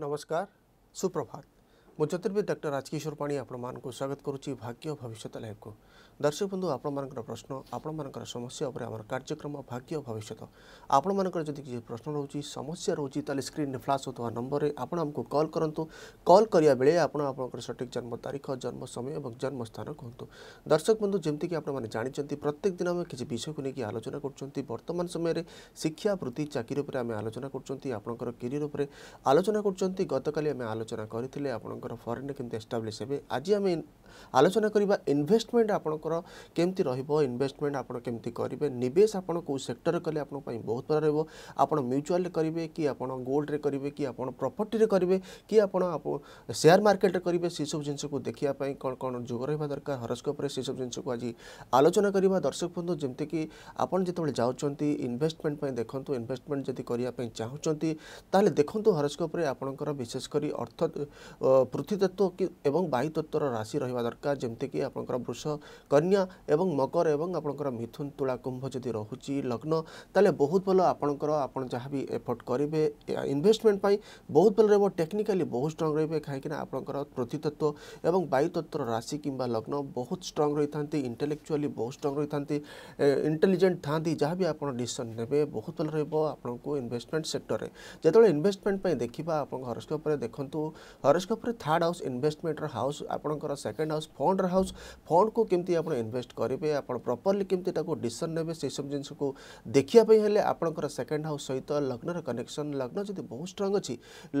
नमस्कार सुप्रभात ମୁଁ ଜ୍ୟୋତିର୍ବିଦ ଡକ୍ଟର ରାଜକିଶୋର ପାଣି ଆପଣମାନଙ୍କୁ ସ୍ୱାଗତ କରୁଛି ଭାଗ୍ୟ ଭବିଷ୍ୟତ ଲାଇଭ୍କୁ ଦର୍ଶକ ବନ୍ଧୁ ଆପଣମାନଙ୍କର ପ୍ରଶ୍ନ ଆପଣମାନଙ୍କର ସମସ୍ୟା ଉପରେ ଆମର କାର୍ଯ୍ୟକ୍ରମ ଭାଗ୍ୟ ଭବିଷ୍ୟତ ଆପଣମାନଙ୍କର ଯଦି କିଛି ପ୍ରଶ୍ନ ରହୁଛି ସମସ୍ୟା ରହୁଛି ତାହେଲେ ସ୍କ୍ରିନ୍ରେ ଫ୍ଲାସ୍ ହେଉଥିବା ନମ୍ବରରେ ଆପଣ ଆମକୁ କଲ୍ କରନ୍ତୁ କଲ୍ କରିବା ବେଳେ ଆପଣ ଆପଣଙ୍କର ସଠିକ୍ ଜନ୍ମ ତାରିଖ ଜନ୍ମ ସମୟ ଏବଂ ଜନ୍ମ ସ୍ଥାନ କୁହନ୍ତୁ ଦର୍ଶକ ବନ୍ଧୁ ଯେମିତିକି ଆପଣମାନେ ଜାଣିଛନ୍ତି ପ୍ରତ୍ୟେକ ଦିନ ଆମେ କିଛି ବିଷୟକୁ ନେଇକି ଆଲୋଚନା କରୁଛନ୍ତି ବର୍ତ୍ତମାନ ସମୟରେ ଶିକ୍ଷା ବୃତ୍ତି ଚାକିରି ଉପରେ ଆମେ ଆଲୋଚନା କରୁଛନ୍ତି ଆପଣଙ୍କର କ୍ୟାରିୟର ଉପରେ ଆଲୋଚନା କରୁଛନ୍ତି ଗତକାଲି ଆମେ ଆଲୋଚନା କରିଥିଲେ ଆପଣଙ୍କର ମାନଙ୍କର ଫରେନ୍ରେ କେମିତି ଏଷ୍ଟାବ୍ଲିଶ୍ ହେବେ ଆଜି ଆମେ আলোচনা করা ইনভেস্টমেন্ট আপনার কমিটি রহব ইনভেস্টমেন্ট আপনার কমিটি করবে নিবেশ আপনার কেউ সেক্টর কলে আপনার বহুত প্রকার রহব আপনার মিউচুয়াল করবে কি আপনার গোল্ডে করবে কি আপনার প্রপর্টি করবে কি আপনার সেয়ার মার্কেটে করবে সেসব জিনিসক দেখা কম কম যোগ রহবা দরকার হরস্কোপে সেসব জিনিসক আজ আলোচনা করা দর্শক বন্ধু যেমিকি আপনার যেতবে যাচ্ছেন ইনভেস্টমেন্ট দেখুন ইনভেস্টমেন্ট যদি করা চাহুমান তাহলে দেখুন হরস্কোপে আপনার বিশেষ করে অর্থ পৃথিতত্ত্ব এবং বায়ুতত্ত্বর রাশি রহবা ରହିବା ଦରକାର ଯେମିତିକି ଆପଣଙ୍କର ବୃଷ କନ୍ୟା ଏବଂ ମକର ଏବଂ ଆପଣଙ୍କର ମିଥୁନ ତୁଳା କୁମ୍ଭ ଯଦି ରହୁଛି ଲଗ୍ନ ତାହେଲେ ବହୁତ ଭଲ ଆପଣଙ୍କର ଆପଣ ଯାହା ବି ଏଫର୍ଟ କରିବେ ଇନଭେଷ୍ଟମେଣ୍ଟ ପାଇଁ ବହୁତ ଭଲ ରହିବ ଟେକ୍ନିକାଲି ବହୁତ ଷ୍ଟ୍ରଙ୍ଗ ରହିବେ କାହିଁକିନା ଆପଣଙ୍କର ପୃଥିତତ୍ତ୍ୱ ଏବଂ ବାୟୁତତ୍ତ୍ୱର ରାଶି କିମ୍ବା ଲଗ୍ନ ବହୁତ ଷ୍ଟ୍ରଙ୍ଗ ରହିଥାନ୍ତି ଇଣ୍ଟେଲେକ୍ଚୁଆଲି ବହୁତ ଷ୍ଟ୍ରଙ୍ଗ ରହିଥାନ୍ତି ଇଣ୍ଟେଲିଜେଣ୍ଟ ଥାନ୍ତି ଯାହା ବି ଆପଣ ଡିସିସନ୍ ନେବେ ବହୁତ ଭଲ ରହିବ ଆପଣଙ୍କୁ ଇନଭେଷ୍ଟମେଣ୍ଟ ସେକ୍ଟରରେ ଯେତେବେଳେ ଇନଭେଷ୍ଟମେଣ୍ଟ ପାଇଁ ଦେଖିବା ଆପଣଙ୍କ ହରସ୍କୋପରେ ଦେଖନ୍ତୁ ହରସ୍କୋପରେ ଥାର୍ଡ଼ ହାଉସ୍ ଇନଭେଷ୍ଟମେଣ୍ଟର ହାଉସ୍ ଆପଣଙ୍କର ସେକେଣ୍ଡ ଫଣ୍ଡ ହାଉସ୍ ଫଣ୍ଡର ହାଉସ୍ ଫଣ୍ଡକୁ କେମିତି ଆପଣ ଇନଭେଷ୍ଟ କରିବେ ଆପଣ ପ୍ରପରଲି କେମିତି ତାକୁ ଡିସିସନ୍ ନେବେ ସେସବୁ ଜିନିଷକୁ ଦେଖିବା ପାଇଁ ହେଲେ ଆପଣଙ୍କର ସେକେଣ୍ଡ ହାଉସ୍ ସହିତ ଲଗ୍ନର କନେକ୍ସନ୍ ଲଗ୍ନ ଯଦି ବହୁତ ଷ୍ଟ୍ରଙ୍ଗ ଅଛି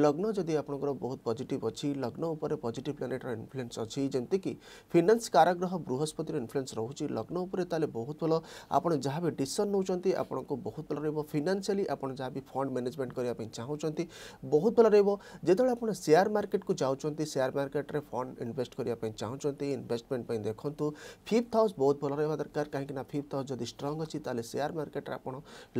ଲଗ୍ନ ଯଦି ଆପଣଙ୍କର ବହୁତ ପଜିଟିଭ୍ ଅଛି ଲଗ୍ନ ଉପରେ ପଜିଟିଭ୍ ପ୍ଲାନେଟ୍ର ଇନଫ୍ଲୁଏନ୍ସ ଅଛି ଯେମିତିକି ଫିନାନ୍ସ କାରାଗ୍ରହ ବୃହସ୍ପତିର ଇନଫ୍ଲୁଏନ୍ସ ରହୁଛି ଲଗ୍ନ ଉପରେ ତାହେଲେ ବହୁତ ଭଲ ଆପଣ ଯାହା ବି ଡିସିସନ୍ ନେଉଛନ୍ତି ଆପଣଙ୍କୁ ବହୁତ ଭଲ ରହିବ ଫିନାନ୍ସିଆଲି ଆପଣ ଯାହା ବି ଫଣ୍ଡ ମ୍ୟାନେଜମେଣ୍ଟ କରିବା ପାଇଁ ଚାହୁଁଛନ୍ତି ବହୁତ ଭଲ ରହିବ ଯେତେବେଳେ ଆପଣ ସେୟାର ମାର୍କେଟକୁ ଯାଉଛନ୍ତି ସେୟାର ମାର୍କେଟରେ ଫଣ୍ଡ ଇନଭେଷ୍ଟ କରିବା ପାଇଁ ଚାହୁଁଛନ୍ତି କରୁଛନ୍ତି ଇନଭେଷ୍ଟମେଣ୍ଟ ପାଇଁ ଦେଖନ୍ତୁ ଫିଫ୍ଥ ହାଉସ୍ ବହୁତ ଭଲ ରହିବା ଦରକାର କାହିଁକିନା ଫିଫ୍ଥ ହାଉସ୍ ଯଦି ଷ୍ଟ୍ରଙ୍ଗ ଅଛି ତାହେଲେ ସେୟାର ମାର୍କେଟରେ ଆପଣ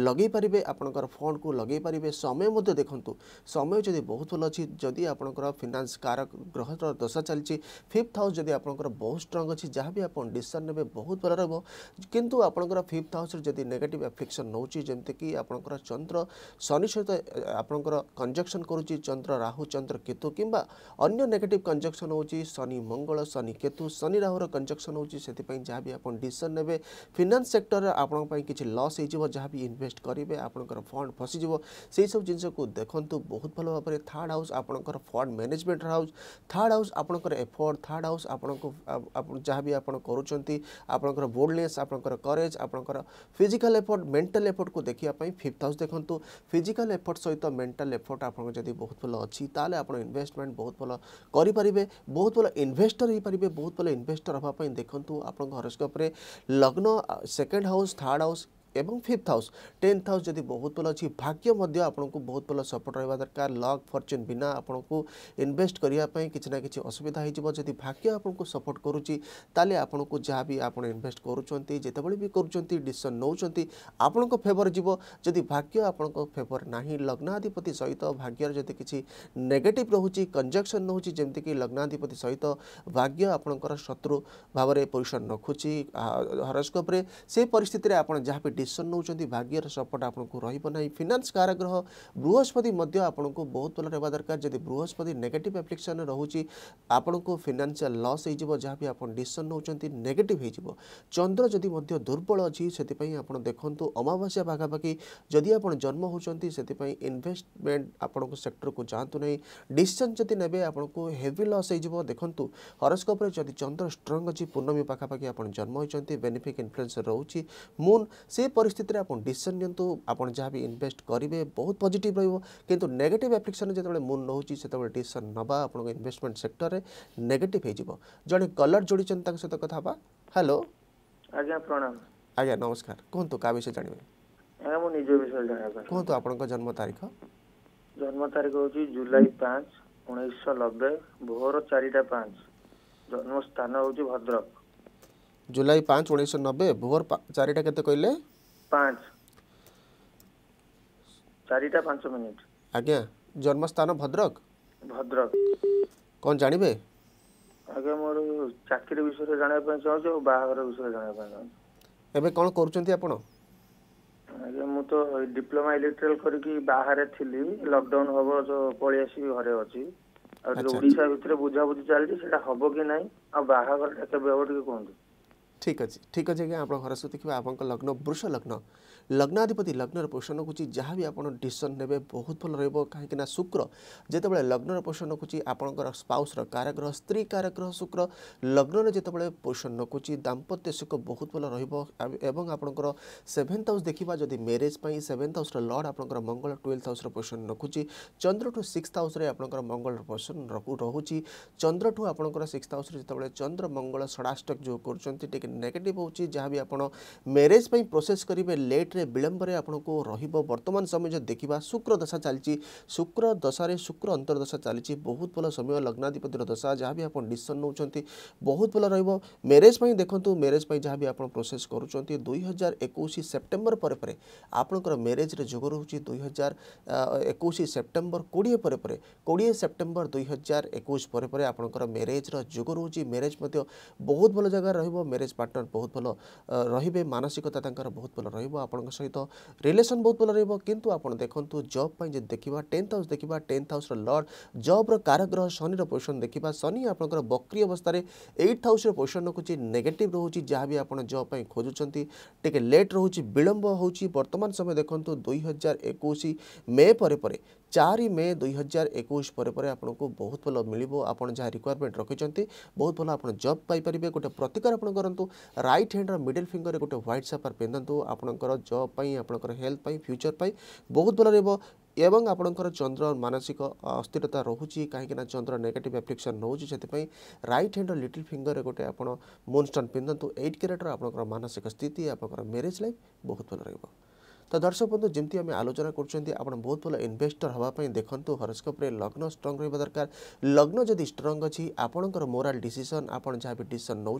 ଲଗାଇ ପାରିବେ ଆପଣଙ୍କର ଫଣ୍ଡକୁ ଲଗାଇ ପାରିବେ ସମୟ ମଧ୍ୟ ଦେଖନ୍ତୁ ସମୟ ଯଦି ବହୁତ ଭଲ ଅଛି ଯଦି ଆପଣଙ୍କର ଫିନାନ୍ସ କାରକ ଗ୍ରହର ଦଶା ଚାଲିଛି ଫିଫ୍ଥ ହାଉସ୍ ଯଦି ଆପଣଙ୍କର ବହୁତ ଷ୍ଟ୍ରଙ୍ଗ ଅଛି ଯାହା ବି ଆପଣ ଡିସିସନ୍ ନେବେ ବହୁତ ଭଲ ରହିବ କିନ୍ତୁ ଆପଣଙ୍କର ଫିଫ୍ଥ ହାଉସ୍ରେ ଯଦି ନେଗେଟିଭ୍ ଆଫ୍ଲିକ୍ସନ୍ ନେଉଛି ଯେମିତିକି ଆପଣଙ୍କର ଚନ୍ଦ୍ର ଶନି ସହିତ ଆପଣଙ୍କର କଞ୍ଜକ୍ସନ୍ କରୁଛି ଚନ୍ଦ୍ର ରାହୁ ଚନ୍ଦ୍ର କେତୁ କିମ୍ବା ଅନ୍ୟ ନେଗେଟିଭ୍ କଞ୍ଜକ୍ସନ୍ ହେଉଛି ଶନି ମଙ୍ଗଳ ଶନି ହେବନି କିନ୍ତୁ ଶନି ରାହୁର କଞ୍ଜକ୍ସନ୍ ହେଉଛି ସେଥିପାଇଁ ଯାହା ବି ଆପଣ ଡିସିସନ୍ ନେବେ ଫିନାନ୍ସ ସେକ୍ଟରରେ ଆପଣଙ୍କ ପାଇଁ କିଛି ଲସ୍ ହେଇଯିବ ଯାହା ବି ଇନଭେଷ୍ଟ କରିବେ ଆପଣଙ୍କର ଫଣ୍ଡ ଫସିଯିବ ସେହିସବୁ ଜିନିଷକୁ ଦେଖନ୍ତୁ ବହୁତ ଭଲ ଭାବରେ ଥାର୍ଡ଼ ହାଉସ୍ ଆପଣଙ୍କର ଫଣ୍ଡ ମ୍ୟାନେଜମେଣ୍ଟର ହାଉସ୍ ଥାର୍ଡ଼ ହାଉସ୍ ଆପଣଙ୍କର ଏଫର୍ଟ ଥାର୍ଡ଼ ହାଉସ୍ ଆପଣଙ୍କୁ ଯାହା ବି ଆପଣ କରୁଛନ୍ତି ଆପଣଙ୍କର ବୋଲ୍ଡନେସ୍ ଆପଣଙ୍କର କରେଜ୍ ଆପଣଙ୍କର ଫିଜିକାଲ୍ ଏଫର୍ଟ ମେଣ୍ଟାଲ୍ ଏଫର୍ଟକୁ ଦେଖିବା ପାଇଁ ଫିଫ୍ଥ ହାଉସ୍ ଦେଖନ୍ତୁ ଫିଜିକାଲ୍ ଏଫର୍ଟ ସହିତ ମେଣ୍ଟାଲ୍ ଏଫର୍ଟ ଆପଣଙ୍କ ଯଦି ବହୁତ ଭଲ ଅଛି ତାହେଲେ ଆପଣ ଇନଭେଷ୍ଟମେଣ୍ଟ ବହୁତ ଭଲ କରିପାରିବେ ବହୁତ ଭଲ ଇନଭେଷ୍ଟର ହେଇପାରିବେ পারিবে বহুত ভাল ইনভেস্টর হওয়া দেখুন আপনার হরস্কোপে লগ্ন সেকেন্ড হাউস থার্ড হাউস এবং ফিফ্থ হাউস টেন্থ হাউস যদি বহুত ভাল অছি ভাগ্য মধ্যে আপনার বহুত ভাল সপোর্ট রহবা দরকার লক ফর্চুন বিনা আপনার ইনভেস্ট করা কিছু না কিছু অসুবিধা হয়ে যাব যদি ভাগ্য আপনার সপোর্ট করুচি তাহলে আপনার যা বি আপনার ইনভেস্ট করছেন যেতবে বি করছেন ডিসিশন নৌকর আপনার ফেভর যাব যদি ভাগ্য আপনার ফেভর না লগ্নাধিপতি সহিত ভাগ্যর যদি কিছু নেগেটিভ রয়েছে কনজকশন রয়েছে যেমিকি লগ্নাধিপতি সহিত ভাগ্য আপনার শত্রু ভাবে পজিশন রখুচি হরস্কোপ্রে সেই পরিস্থিতিরে আপনার যা বি डिसीसन नौ भाग्यर सपोर्ट आपको रही फिनान्स काराग्रह बृहस्पति आपको बहुत भल रहा दरकार जब बृहस्पति नेगेटिव एप्लिकेसन रोचे आपको फिनान्सील लस हो जहाँ भी आप डिसन नौ नेगेट हो चंद्र जदि दुर्बल अच्छी से आप देखूँ अमावास्या पाखापाखी जदि आप जन्म होती इनभेस्टमेंट आपण सेक्टर को जातु ना डिसन जब ने आपको हेवी लस हो देखु हरस्कोप चंद्र स्ट्रंग अच्छी पूर्णमी पाखापाखी आप जन्म होती बेनिफिक इनफ्लुएंस रोचे मून से ପରିସ୍ଥିତିରେ ଆପଣ ଡିସିସନ୍ ନିଅନ୍ତୁ ଆପଣ ଯାହା ବି ଇନଭେଷ୍ଟ କରିବେ ବହୁତ ପଜିଟିଭ୍ ରହିବ କିନ୍ତୁ ନେଗେଟିଭ୍ ଆପ୍ଲିକେସନ୍ ଯେତେବେଳେ ମୁନ୍ ନେଉଛି ସେତେବେଳେ ଡିସିସନ୍ ନେବା ଆପଣଙ୍କ ଇନଭେଷ୍ଟମେଣ୍ଟ ସେକ୍ଟରରେ ନେଗେଟିଭ୍ ହେଇଯିବ ଜଣେ କଲର୍ ଯୋଡ଼ିଛନ୍ତି ତାଙ୍କ ସହିତ କଥା ହେବା ହ୍ୟାଲୋ ଆଜ୍ଞା ପ୍ରଣାମ ଆଜ୍ଞା ନମସ୍କାର କୁହନ୍ତୁ କାହା ବିଷୟ ଜାଣିବେ ଆଜ୍ଞା ମୁଁ ନିଜ ବିଷୟରେ ଜାଣିବା କୁହନ୍ତୁ ଆପଣଙ୍କ ଜନ୍ମ ତାରିଖ ଜନ୍ମ ତାରିଖ ହେଉଛି ଜୁଲାଇ ପାଞ୍ଚ ଉଣେଇଶହ ନବେ ଭୋର ଚାରିଟା ପାଞ୍ଚ ଜନ୍ମ ସ୍ଥାନ ହେଉଛି ଭଦ୍ରକ ଜୁଲାଇ ପାଞ୍ଚ ଉଣେଇଶହ ନବେ ଭୋର ଚାରିଟା କେତେ କହିଲେ ପାଞ୍ଚ ଚାରିଟା ପାଞ୍ଚ ମିନିଟ୍ ଆଜ୍ଞା ଜନ୍ମସ୍ଥାନ ଭଦ୍ରକ ଭଦ୍ରକ କ'ଣ ଜାଣିବେ ଆଜ୍ଞା ମୋର ଚାକିରି ବିଷୟରେ ଜାଣିବା ପାଇଁ ଚାହୁଁଛି ଆଉ ବାହାଘର ବିଷୟରେ ଜାଣିବା ପାଇଁ ଚାହୁଁଛି ଏବେ କ'ଣ କରୁଛନ୍ତି ଆପଣ ଆଜ୍ଞା ମୁଁ ତ ଡିପ୍ଲୋମା ଇଲେକ୍ଟ୍ରିକାଲ କରିକି ବାହାରେ ଥିଲି ଲକଡାଉନ ହବ ପଳେଇ ଆସିବି ଘରେ ଅଛି ଆଉ ଓଡ଼ିଶା ଭିତରେ ବୁଝାବୁଝି ଚାଲିଛି ସେଇଟା ହବ କି ନାହିଁ ଆଉ ବାହାଘରଟା କେବେ ହବ ଟିକେ କୁହନ୍ତୁ ଠିକ୍ ଅଛି ଠିକ୍ ଅଛି ଆଜ୍ଞା ଆପଣ ଘର ସହିତ ଥିବା ଆପଣଙ୍କ ଲଗ୍ନ ବୃଷ ଲଗ୍ନ ଲଗ୍ନାଧିପତି ଲଗ୍ନର ପୋଷଣ ରଖୁଛି ଯାହା ବି ଆପଣ ଡିସିସନ୍ ନେବେ ବହୁତ ଭଲ ରହିବ କାହିଁକିନା ଶୁକ୍ର ଯେତେବେଳେ ଲଗ୍ନର ପୋଷଣ ରଖୁଛି ଆପଣଙ୍କର ସ୍ପାଉସ୍ର କାରଗ୍ରହ ସ୍ତ୍ରୀ କାରଗ୍ରହ ଶୁକ୍ର ଲଗ୍ନରେ ଯେତେବେଳେ ପୋଷଣ ରଖୁଛି ଦାମ୍ପତ୍ୟ ସୁଖ ବହୁତ ଭଲ ରହିବ ଏବଂ ଆପଣଙ୍କର ସେଭେନ୍ଥ ହାଉସ୍ ଦେଖିବା ଯଦି ମ୍ୟାରେଜ୍ ପାଇଁ ସେଭେନ୍ଥ ହାଉସ୍ର ଲର୍ଡ଼ ଆପଣଙ୍କର ମଙ୍ଗଳ ଟୁଏଲ୍ଥ ହାଉସ୍ର ପୋଷଣ ରଖୁଛି ଚନ୍ଦ୍ରଠୁ ସିକ୍ସ ହାଉସ୍ରେ ଆପଣଙ୍କର ମଙ୍ଗଳର ପୋଷଣ ରହୁଛି ଚନ୍ଦ୍ରଠୁ ଆପଣଙ୍କର ସିକ୍ସ ହାଉସ୍ରେ ଯେତେବେଳେ ଚନ୍ଦ୍ର ମଙ୍ଗଳ ଷଡ଼ାଷ୍ଟକ ଯେଉଁ କରୁଛନ୍ତି ଟିକେ ନେଗେଟିଭ୍ ହେଉଛି ଯାହା ବି ଆପଣ ମ୍ୟାରେଜ୍ ପାଇଁ ପ୍ରୋସେସ୍ କରିବେ ଲେଟ୍ରେ ଏଥିରେ ବିଳମ୍ବରେ ଆପଣଙ୍କୁ ରହିବ ବର୍ତ୍ତମାନ ସମୟ ଯଦି ଦେଖିବା ଶୁକ୍ର ଦଶା ଚାଲିଛି ଶୁକ୍ର ଦଶାରେ ଶୁକ୍ର ଅନ୍ତର୍ଦଶା ଚାଲିଛି ବହୁତ ଭଲ ସମୟ ଲଗ୍ନାଧିପତିର ଦଶା ଯାହା ବି ଆପଣ ଡିସିସନ୍ ନେଉଛନ୍ତି ବହୁତ ଭଲ ରହିବ ମ୍ୟାରେଜ୍ ପାଇଁ ଦେଖନ୍ତୁ ମ୍ୟାରେଜ୍ ପାଇଁ ଯାହା ବି ଆପଣ ପ୍ରୋସେସ୍ କରୁଛନ୍ତି ଦୁଇ ହଜାର ଏକୋଇଶ ସେପ୍ଟେମ୍ବର ପରେ ପରେ ଆପଣଙ୍କର ମ୍ୟାରେଜ୍ରେ ଯୋଗ ରହୁଛି ଦୁଇ ହଜାର ଏକୋଇଶ ସେପ୍ଟେମ୍ବର କୋଡ଼ିଏ ପରେ ପରେ କୋଡ଼ିଏ ସେପ୍ଟେମ୍ବର ଦୁଇ ହଜାର ଏକୋଇଶ ପରେ ପରେ ଆପଣଙ୍କର ମ୍ୟାରେଜ୍ର ଯୋଗ ରହୁଛି ମ୍ୟାରେଜ୍ ମଧ୍ୟ ବହୁତ ଭଲ ଜାଗାରେ ରହିବ ମ୍ୟାରେଜ୍ ପାର୍ଟନର୍ ବହୁତ ଭଲ ରହିବେ ମାନସିକତା ତାଙ୍କର ବହୁତ ଭଲ ରହିବ ଆପଣଙ୍କ সহিত রিলেসন বহুত ভাল রহব কিন্তু আপনার দেখুন জব পাই যদি দেখা টেন্থ হাউস দেখা টেন্থ হাউসর লর্ড জব্র কারগ্রহ শনির পোজিশন দেখা শনি আপনার বক্রি অবস্থায় এইট হাউসর পোজিশন রকুচি নেগেটিভ রয়েছে যা বি আপনার জব পাই খোঁজুচ্ছেন টিকি লেট রয়েছে বিলম্ব হচ্ছে বর্তমান সময় দেখুন দুই হাজার একুশ মে পরে পরে ଚାରି ମେ ଦୁଇ ହଜାର ଏକୋଇଶ ପରେ ପରେ ଆପଣଙ୍କୁ ବହୁତ ଭଲ ମିଳିବ ଆପଣ ଯାହା ରିକ୍ୱାରମେଣ୍ଟ ରଖିଛନ୍ତି ବହୁତ ଭଲ ଆପଣ ଜବ୍ ପାଇପାରିବେ ଗୋଟେ ପ୍ରତିକାର ଆପଣ କରନ୍ତୁ ରାଇଟ୍ ହ୍ୟାଣ୍ଡର ମିଡ଼ିଲ୍ ଫିଙ୍ଗରରେ ଗୋଟେ ହ୍ୱାଇଟ୍ ସାପାର ପିନ୍ଧନ୍ତୁ ଆପଣଙ୍କର ଜବ୍ ପାଇଁ ଆପଣଙ୍କର ହେଲ୍ଥ ପାଇଁ ଫ୍ୟୁଚର ପାଇଁ ବହୁତ ଭଲ ରହିବ ଏବଂ ଆପଣଙ୍କର ଚନ୍ଦ୍ର ମାନସିକ ଅସ୍ଥିରତା ରହୁଛି କାହିଁକିନା ଚନ୍ଦ୍ର ନେଗେଟିଭ୍ ଆପ୍ଲିକେସନ୍ ନେଉଛି ସେଥିପାଇଁ ରାଇଟ୍ ହ୍ୟାଣ୍ଡର ଲିଟିଲ୍ ଫିଙ୍ଗରରେ ଗୋଟେ ଆପଣ ମୁନ୍ଷ୍ଟନ୍ ପିନ୍ଧନ୍ତୁ ଏଇଟ୍ କ୍ୟାରେଟ୍ର ଆପଣଙ୍କର ମାନସିକ ସ୍ଥିତି ଆପଣଙ୍କର ମ୍ୟାରେଜ୍ ଲାଇଫ୍ ବହୁତ ଭଲ ରହିବ तो दर्शक बंधु जमी आम आलोचना कर बहुत भल इटर हाँपाई देखो हरस्कोप लग्न स्ट्रंग रहा दरकार लग्न जदि स्ट्रंग अच्छी आपणकर मोराल डीसीसन आपत जहाँ भी नौ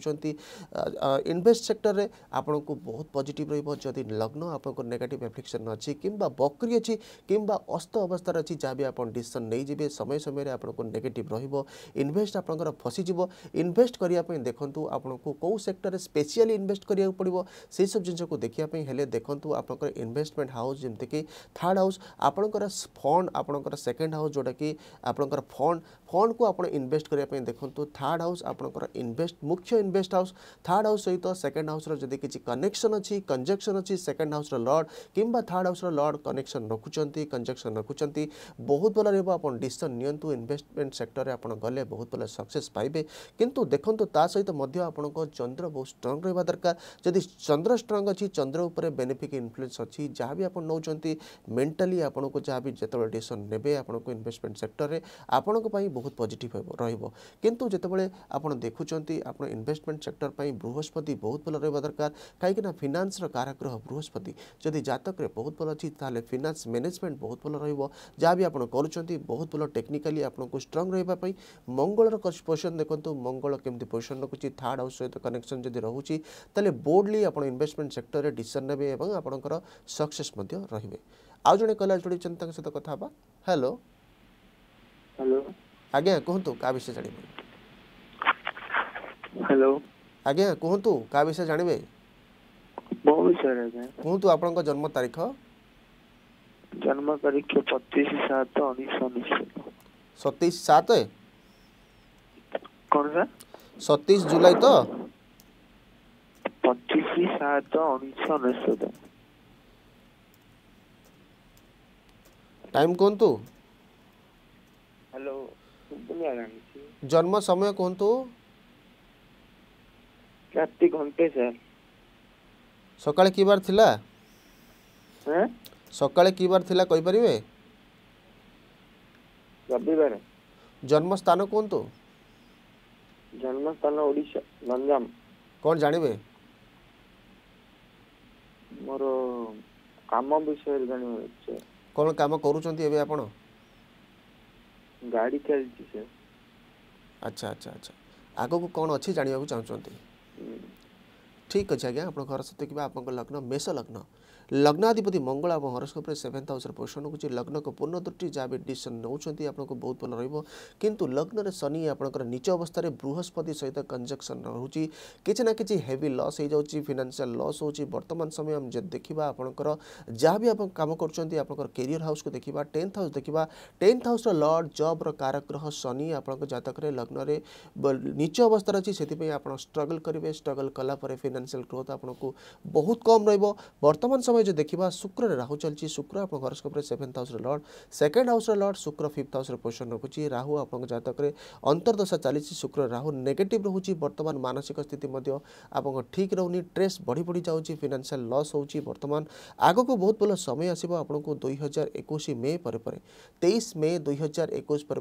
इनभेस्ट सेक्टर में आपन को बहुत पजिट रही लग्न आपको नेगेट एफ्लिक्सन अच्छी कि बकरी अच्छी किंवा अस्त अवस्था अच्छी जहाँ भी आप डसीसन नहींजे समय समय आपको नेगेट रनभेस्ट आपंकर फसीजी इनभेस्ट करने देखूँ आपको कौ सेक्टर स्पेसी इनभेस्ट कराक पड़ो से सब जिनको देखापी देखो आप इन इनभेस्टमेंट हाउस जमीक थार्ड हाउस आप फंड आपंकर सेकेंड हाउस जोटा कि आप फंड फंड को आप इन करने देखते थार्ड हाउस आप इनभेस्ट मुख्य इनभेस्ट हाउस थार्ड हाउस सहित सेकेंड हाउस जब किसी कनेक्शन अच्छी कंजक्शन अच्छी सेकेंड हाउस लड कि थार्ड हाउस लड कनेक्शन रखुच्च कंजक्शन रखुच्च बहुत भल रहा आप डसन नियंतु इनभेस्टमेंट सेक्टर में आप गले बहुत भले सक्से पाए कि देखो ता सहित आपंक चंद्र बहुत स्ट्रंग रहा दरकार जदि चंद्र स्ट्रंग अच्छी चंद्र उपर बेनिफिक इनफ्लुएंस अच्छी जहाँ भी आप नौकरी मेन्टाली आपको जहाँ भी जिते डिसीसन ने इनभेस्टमेंट सेक्टर में आपंक बहुत पजिट रु जिते आप देखुं आप इनभेस्टमेंट सेक्टर पर बृहस्पति बहुत भल रहा दरकार कहीं फिनान्सर काराग्रह बृहस्पति जदि जतक बहुत भल अच्छी तेल फिनान्स मैनेजमेंट बहुत भल रहा आप बहुत भल टेक्निकाली आपको स्ट्रंग रही मंगल पोजिशन देखो मंगल केमती पोजिशन रखुच्छी थार्ड हाउस सहित कनेक्शन जब रोचे बोर्डली आप इनभेस्टमेंट सेक्टर में डिशन ने आपंकर सक्सेस रे आउ जड़े कलर जोड़ीଛନ୍ତି ତାଙ୍କ ସହିତ କଥା ହେବା ହ୍ୟାଲୋ ହ୍ୟାଲୋ ଆଜ୍ଞା କୁହନ୍ତୁ କାହା ବିଷୟ ଜାଣିବେ ହ୍ୟାଲୋ ଆଜ୍ଞା କୁହନ୍ତୁ କାହା ବିଷୟ ଜାଣିବେ ମୋ ବିଷୟରେ ଆଜ୍ଞା କୁହନ୍ତୁ ଆପଣଙ୍କ ଜନ୍ମ ତାରିଖ ଜନ୍ମ ତାରିଖ ସତେଇଶ ସାତ ଉଣେଇଶହ ଅନେଶ୍ୱତ ସତେଇଶ ସାତ କ'ଣ ସାର୍ ସତେଇଶ ଜୁଲାଇ ତ ପଚିଶ ସାତ ଉଣେଇଶହ ଅନେଶ୍ୱତ ଟାଇମ୍ କୁହନ୍ତୁ ହ୍ୟାଲୋ ଜନ୍ମ ସମୟ କୁହନ୍ତୁ ରାତି ଘଣ୍ଟେ ସାର୍ ସକାଳେ କି ବାର ଥିଲା ସକାଳେ କି ବାର ଥିଲା କହିପାରିବେ ରବିବାର ଜନ୍ମସ୍ଥାନ କୁହନ୍ତୁ ଜନ୍ମସ୍ଥାନ ଓଡ଼ିଶା ଗଞ୍ଜାମ କ'ଣ ଜାଣିବେ ମୋର କାମ ବିଷୟରେ ଜାଣିବାର ଅଛି କ'ଣ କାମ କରୁଛନ୍ତି ଏବେ ଆପଣ ଗାଡ଼ି ଚାଲିଛି ସାର୍ ଆଚ୍ଛା ଆଚ୍ଛା ଆଚ୍ଛା ଆଗକୁ କ'ଣ ଅଛି ଜାଣିବାକୁ ଚାହୁଁଛନ୍ତି ଠିକ୍ ଅଛି ଆଜ୍ଞା ଆପଣଙ୍କ ହରସ୍ୱତୀ କିମ୍ବା ଆପଣଙ୍କ ଲଗ୍ନ ମେଷ ଲଗ୍ନ लग्नाधिपति मंगल आप हरस्कोप सेभेन्थ हाउस पोषण हो लग्न को पूर्ण दृष्टि जहाँ भी डिशन नौकरी आपको बहुत भल रु लग्न शनि आपंकर नीच अवस्था बृहस्पति सहित कंजक्शन रोचे किसी ना कि हेवी लस हो जाऊँगी फिनान्सीआल लस हो बर्तमान समय आम देखा आपंकर जहाँ भी आप कम कर हाउस को देखा टेन्थ हाउस देखा टेन्थ हाउस लर्ड जब्र कारक शनि आपंक जतक लग्न नीच अवस्था अच्छी से आप स्ट्रगल करेंगे स्ट्रगल कलापर फिनान्सीआल ग्रोथ आपको बहुत कम रोर्तमान समय आम जो देखा शुक्र राहु चलती शुक्र आप हरस्कोप्रे seventh house lord second house lord शुक्र फिफ्थ हाउस पोजिशन रखुच्छी राहु आप जातक अंतर्दशा चली शुक्र राहु नेगेटिव रोचे बर्तमान मानसिक स्थित आप ठीक रोनी ट्रेस बढ़ी बढ़ी जाऊँगी फिनान्सील लस होगी बर्तमान आग को बहुत भल समय आसो आपको दुई हजार एकुश मे पर तेईस मे दुई हजार एकुश पर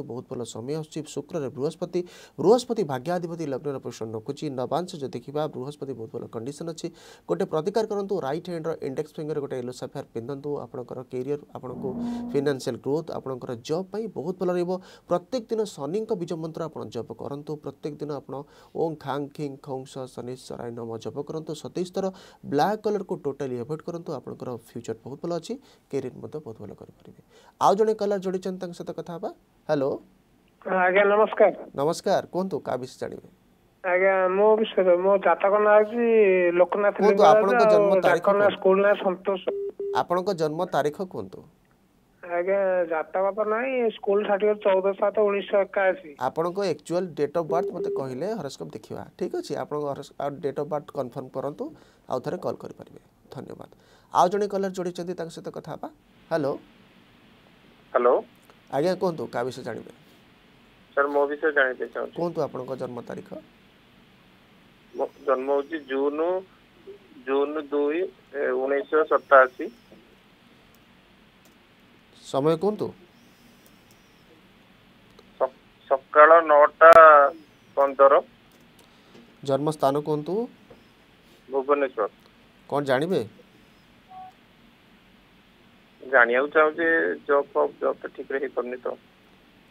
बहुत भल समय आस बृहस्पति बृहस्पति भाग्याधिपति लग्न पोजिशन रखुच्छी नवांश जो देखा बृहस्पति बहुत भल कंडीशन अच्छी गोटे प्रतिकार करूँ रईट हैंड इंडेक्स फिंगर गोटे येलो सफेयर पिंधतु आपंकर कैरियर आपको फिनान्सील ग्रोथ आपंकर जब बहुत भल प्रत्येक दिन शनि बीज मंत्र आप जप करूँ प्रत्येक दिन आप ओं खांग खी खौस शनि सराय नम जप करूँ सतई स्तर ब्लाक कलर को टोटाली एवोड करूँ आप फ्यूचर बहुत भल अच्छी कैरियर मत बहुत भल करेंगे आउ जे कलर जोड़ सहित कथा हेलो आ नमस्कार नमस्कार कौन तो का विषय जानिबे ଆଜ୍ଞା ମୋ ବିଷୟରେ ମୋ ଜାତକ ନାଁ ହେଉଛି ଲୋକନାଥ ଆପଣଙ୍କ ଜନ୍ମ ତାରିଖ ସ୍କୁଲ ନାଁ ସନ୍ତୋଷ ଆପଣଙ୍କ ଜନ୍ମ ତାରିଖ କୁହନ୍ତୁ ଆଜ୍ଞା ଜାତକ ତ ନାହିଁ ସ୍କୁଲ ସାର୍ଟିଫିକେଟ ଚଉଦ ସାତ ଉଣେଇଶହ ଏକାଅଶୀ ଆପଣଙ୍କ ଆକ୍ଚୁଆଲ ଡେଟ୍ ଅଫ୍ ବାର୍ଥ ମୋତେ କହିଲେ ହରସ୍କୋପ୍ ଦେଖିବା ଠିକ୍ ଅଛି ଆପଣଙ୍କ ଡେଟ୍ ଅଫ୍ ବାର୍ଥ କନଫର୍ମ କରନ୍ତୁ ଆଉ ଥରେ କଲ୍ କରିପାରିବେ ଧନ୍ୟବାଦ ଆଉ ଜଣେ କଲର ଯୋଡ଼ିଛନ୍ତି ତାଙ୍କ ସହିତ କଥା ହେବା ହ୍ୟାଲୋ ହ୍ୟାଲୋ ଆଜ୍ଞା କୁହନ୍ତୁ କାହା ବିଷୟରେ ଜାଣିବେ ସାର୍ ମୋ ବିଷୟରେ ଜାଣିବେ କୁହନ୍ତୁ ଆପଣଙ୍କ ଜନ୍ମ ତାରିଖ ଜନ୍ମ ହେଉଛି ଜୁନ ଜୁନ ଦୁଇ ଉଣେଇଶହ ସତାଅଶୀ ସମୟ କୁହନ୍ତୁ ସକାଳ ନଅଟା ପନ୍ଦର ଜନ୍ମସ୍ଥାନ କୁହନ୍ତୁ ଭୁବନେଶ୍ୱର କ'ଣ ଜାଣିବେ ଜାଣିବାକୁ ଚାହୁଁଛି ଜବ୍ ଫବ୍ ଜବ୍ ତ ଠିକ୍ରେ ହେଇପାରୁନି ତ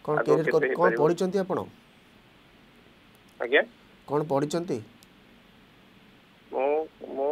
କ'ଣ କ'ଣ ପଢ଼ିଛନ୍ତି ଆପଣ ଆଜ୍ଞା କ'ଣ ପଢ଼ିଛନ୍ତି